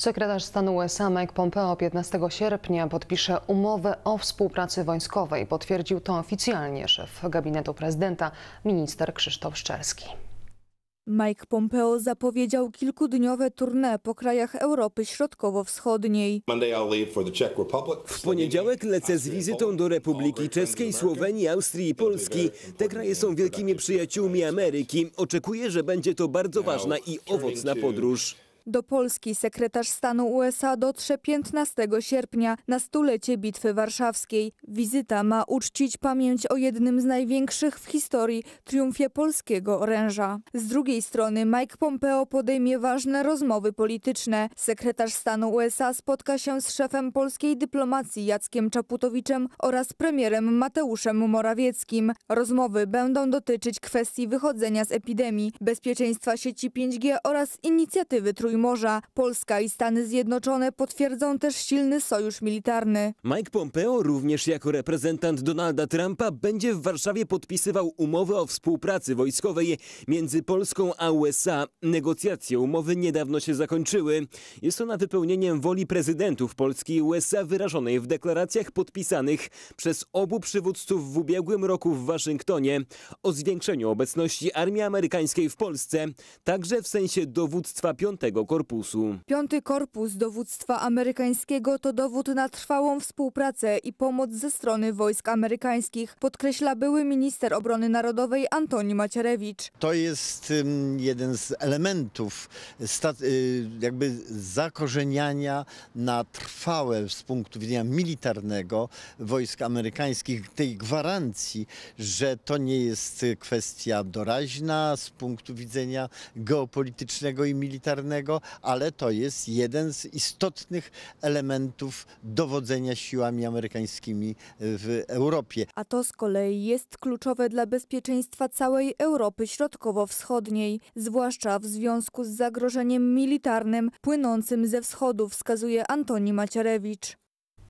Sekretarz stanu USA Mike Pompeo 15 sierpnia podpisze umowę o współpracy wojskowej. Potwierdził to oficjalnie szef gabinetu prezydenta, minister Krzysztof Szczerski. Mike Pompeo zapowiedział kilkudniowe tournée po krajach Europy Środkowo-Wschodniej. W poniedziałek lecę z wizytą do Republiki Czeskiej, Słowenii, Austrii i Polski. Te kraje są wielkimi przyjaciółmi Ameryki. Oczekuję, że będzie to bardzo ważna i owocna podróż. Do Polski sekretarz stanu USA dotrze 15 sierpnia na stulecie Bitwy Warszawskiej. Wizyta ma uczcić pamięć o jednym z największych w historii triumfie polskiego oręża. Z drugiej strony Mike Pompeo podejmie ważne rozmowy polityczne. Sekretarz stanu USA spotka się z szefem polskiej dyplomacji Jackiem Czaputowiczem oraz premierem Mateuszem Morawieckim. Rozmowy będą dotyczyć kwestii wychodzenia z epidemii, bezpieczeństwa sieci 5G oraz inicjatywy trójmorza. Morza. Polska i Stany Zjednoczone potwierdzą też silny sojusz militarny. Mike Pompeo, również jako reprezentant Donalda Trumpa, będzie w Warszawie podpisywał umowę o współpracy wojskowej między Polską a USA. Negocjacje umowy niedawno się zakończyły. Jest ona wypełnieniem woli prezydentów Polski i USA wyrażonej w deklaracjach podpisanych przez obu przywódców w ubiegłym roku w Waszyngtonie o zwiększeniu obecności armii amerykańskiej w Polsce, także w sensie dowództwa 5 korpusu. Piąty Korpus Dowództwa Amerykańskiego to dowód na trwałą współpracę i pomoc ze strony wojsk amerykańskich, podkreśla były minister obrony narodowej Antoni Macierewicz. To jest jeden z elementów y, jakby zakorzeniania na trwałe z punktu widzenia militarnego wojsk amerykańskich, tej gwarancji, że to nie jest kwestia doraźna z punktu widzenia geopolitycznego i militarnego, ale to jest jeden z istotnych elementów dowodzenia siłami amerykańskimi w Europie. A to z kolei jest kluczowe dla bezpieczeństwa całej Europy Środkowo-Wschodniej, zwłaszcza w związku z zagrożeniem militarnym płynącym ze wschodu, wskazuje Antoni Macierewicz.